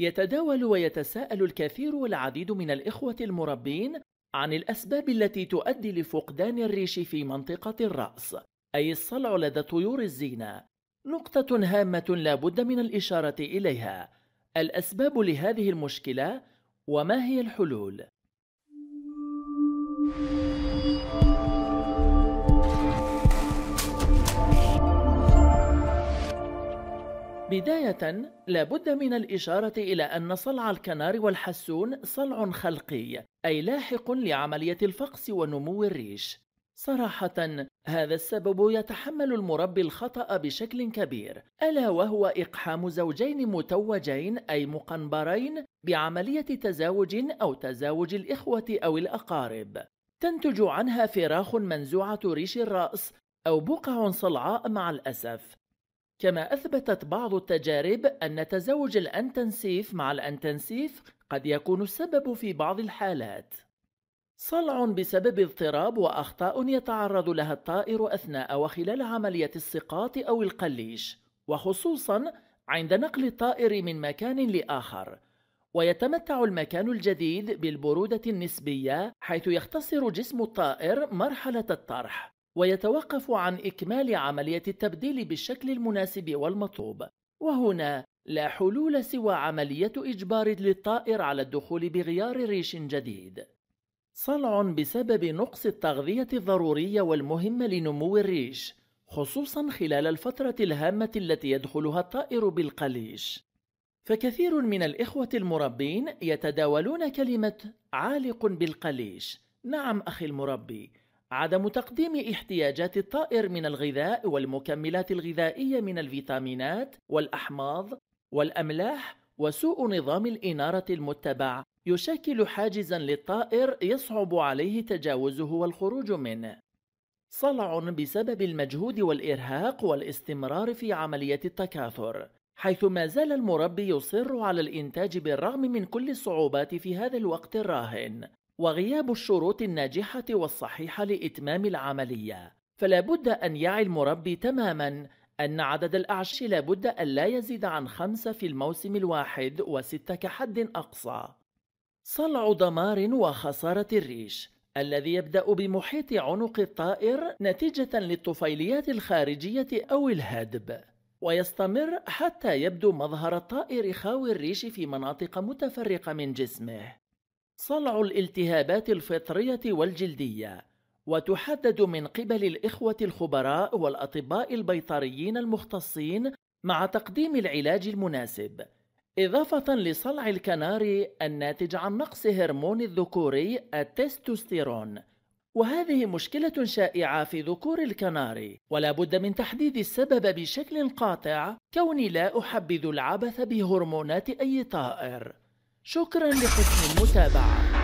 يتداول ويتساءل الكثير والعديد من الإخوة المربين عن الأسباب التي تؤدي لفقدان الريش في منطقة الرأس أي الصلع لدى طيور الزينة نقطة هامة لا بد من الإشارة إليها الأسباب لهذه المشكلة وما هي الحلول بداية لابد من الإشارة إلى أن صلع الكنار والحسون صلع خلقي أي لاحق لعملية الفقس ونمو الريش صراحة هذا السبب يتحمل المربي الخطأ بشكل كبير ألا وهو إقحام زوجين متوجين أي مقنبرين بعملية تزاوج أو تزاوج الإخوة أو الأقارب تنتج عنها فراخ منزوعة ريش الرأس أو بقع صلعاء مع الأسف كما أثبتت بعض التجارب أن تزوج الأنتنسيف مع الأنتنسيف قد يكون السبب في بعض الحالات صلع بسبب اضطراب وأخطاء يتعرض لها الطائر أثناء وخلال عملية السقاط أو القليش وخصوصا عند نقل الطائر من مكان لآخر ويتمتع المكان الجديد بالبرودة النسبية حيث يختصر جسم الطائر مرحلة الطرح ويتوقف عن إكمال عملية التبديل بالشكل المناسب والمطلوب وهنا لا حلول سوى عملية إجبار للطائر على الدخول بغيار ريش جديد صلع بسبب نقص التغذية الضرورية والمهمة لنمو الريش خصوصا خلال الفترة الهامة التي يدخلها الطائر بالقليش فكثير من الإخوة المربين يتداولون كلمة عالق بالقليش نعم أخي المربي عدم تقديم احتياجات الطائر من الغذاء والمكملات الغذائية من الفيتامينات والأحماض والأملاح وسوء نظام الإنارة المتبع يشكل حاجزا للطائر يصعب عليه تجاوزه والخروج منه صلع بسبب المجهود والإرهاق والاستمرار في عملية التكاثر حيث ما زال المربي يصر على الإنتاج بالرغم من كل الصعوبات في هذا الوقت الراهن وغياب الشروط الناجحة والصحيحة لإتمام العملية فلا بد أن يعي المربي تماما أن عدد الأعش لا بد أن لا يزيد عن خمسة في الموسم الواحد وستة كحد أقصى صلع دمار وخسارة الريش الذي يبدأ بمحيط عنق الطائر نتيجة للطفيليات الخارجية أو الهدب ويستمر حتى يبدو مظهر الطائر خاوي الريش في مناطق متفرقة من جسمه صلع الالتهابات الفطرية والجلدية وتحدد من قبل الإخوة الخبراء والأطباء البيطريين المختصين مع تقديم العلاج المناسب إضافة لصلع الكناري الناتج عن نقص هرمون الذكوري التستوستيرون وهذه مشكلة شائعة في ذكور الكناري ولا بد من تحديد السبب بشكل قاطع كوني لا أحبذ العبث بهرمونات أي طائر شكرا لحسن المتابعة